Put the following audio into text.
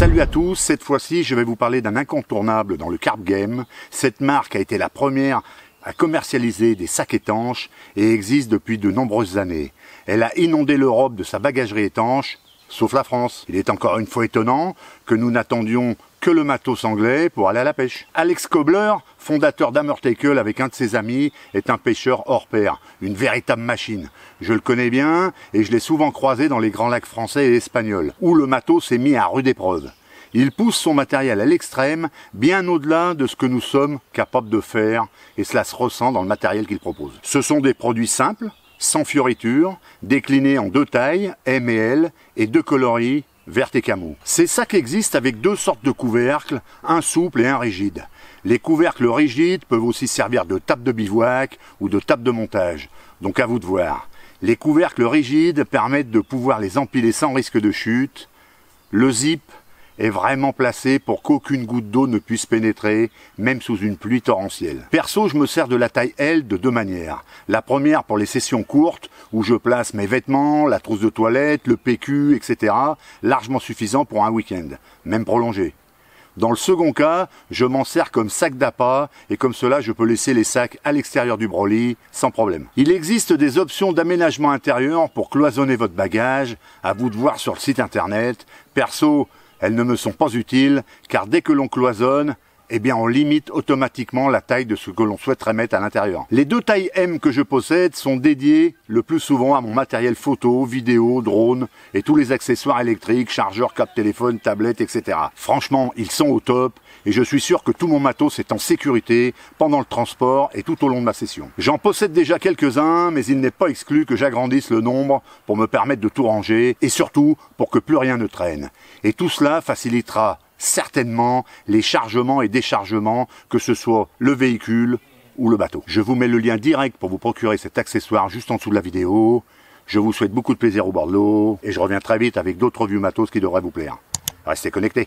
Salut à tous, cette fois-ci je vais vous parler d'un incontournable dans le carp game. Cette marque a été la première à commercialiser des sacs étanches et existe depuis de nombreuses années. Elle a inondé l'Europe de sa bagagerie étanche, sauf la France. Il est encore une fois étonnant que nous n'attendions que le matos anglais pour aller à la pêche. Alex Kobler, fondateur d'Hammertackle avec un de ses amis, est un pêcheur hors pair, une véritable machine. Je le connais bien et je l'ai souvent croisé dans les grands lacs français et espagnols, où le matos s'est mis à rude épreuve. Il pousse son matériel à l'extrême, bien au-delà de ce que nous sommes capables de faire, et cela se ressent dans le matériel qu'il propose. Ce sont des produits simples, sans fioritures, déclinés en deux tailles, M et L, et deux coloris, vertes et camo. ça qui avec deux sortes de couvercles, un souple et un rigide. Les couvercles rigides peuvent aussi servir de table de bivouac ou de table de montage, donc à vous de voir. Les couvercles rigides permettent de pouvoir les empiler sans risque de chute. Le zip est vraiment placé pour qu'aucune goutte d'eau ne puisse pénétrer, même sous une pluie torrentielle. Perso, je me sers de la taille L de deux manières. La première pour les sessions courtes, où je place mes vêtements, la trousse de toilette, le PQ, etc., largement suffisant pour un week-end, même prolongé. Dans le second cas, je m'en sers comme sac d'appât et comme cela je peux laisser les sacs à l'extérieur du broli sans problème. Il existe des options d'aménagement intérieur pour cloisonner votre bagage, à vous de voir sur le site internet. Perso, elles ne me sont pas utiles, car dès que l'on cloisonne, eh bien on limite automatiquement la taille de ce que l'on souhaiterait mettre à l'intérieur. Les deux tailles M que je possède sont dédiées le plus souvent à mon matériel photo, vidéo, drone et tous les accessoires électriques, chargeurs, câbles téléphones, tablettes, etc. Franchement, ils sont au top et je suis sûr que tout mon matos est en sécurité pendant le transport et tout au long de ma session. J'en possède déjà quelques-uns, mais il n'est pas exclu que j'agrandisse le nombre pour me permettre de tout ranger et surtout pour que plus rien ne traîne. Et tout cela facilitera certainement les chargements et déchargements, que ce soit le véhicule ou le bateau. Je vous mets le lien direct pour vous procurer cet accessoire juste en dessous de la vidéo. Je vous souhaite beaucoup de plaisir au bord de l'eau et je reviens très vite avec d'autres vieux matos qui devraient vous plaire. Restez connectés.